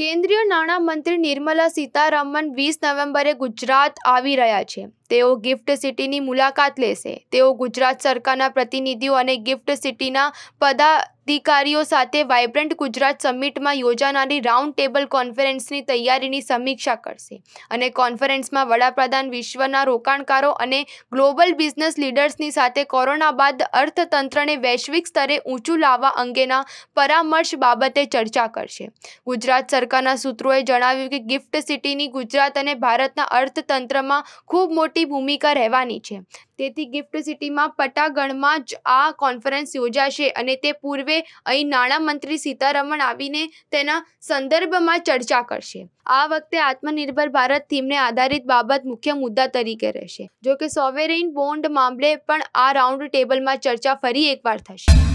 કેન્દ્રીય નાણામંત્રી નિર્મલા સીતારામન વીસ નવેમ્બરે ગુજરાત આવી રહ્યા છે તેઓ ગિફ્ટ સિટીની મુલાકાત લેશે તેઓ ગુજરાત સરકારના પ્રતિનિધિઓ અને ગિફ્ટ સિટીના પદા અધિકારીઓ સાથે વાઇબ્રન્ટ ગુજરાત સમિટમાં યોજાનારી રાઉન્ડ ટેબલ કોન્ફરન્સની તૈયારીની સમીક્ષા કરશે અને કોન્ફરન્સમાં વડાપ્રધાન વિશ્વના રોકાણકારો અને ગ્લોબલ બિઝનેસ લીડર્સની સાથે કોરોના બાદ અર્થતંત્રને વૈશ્વિક સ્તરે ઊંચું લાવવા અંગેના પરામર્શ બાબતે ચર્ચા કરશે ગુજરાત સરકારના સૂત્રોએ જણાવ્યું કે ગિફ્ટ સિટીની ગુજરાત અને ભારતના અર્થતંત્રમાં ખૂબ મોટી ભૂમિકા રહેવાની છે તેથી ગિફ્ટ સિટીમાં પટાગણમાં જ આ કોન્ફરન્સ યોજાશે અને તે પૂર્વે હિસાબે અહીં નાણામંત્રી સીતારમણ આવીને તેના સંદર્ભમાં ચર્ચા કરશે આ વખતે આત્મનિર્ભર ભારત થીમને આધારિત બાબત મુખ્ય મુદ્દા તરીકે રહેશે જોકે સોવેરેઇન બોન્ડ મામલે પણ આ રાઉન્ડ ટેબલમાં ચર્ચા ફરી એકવાર થશે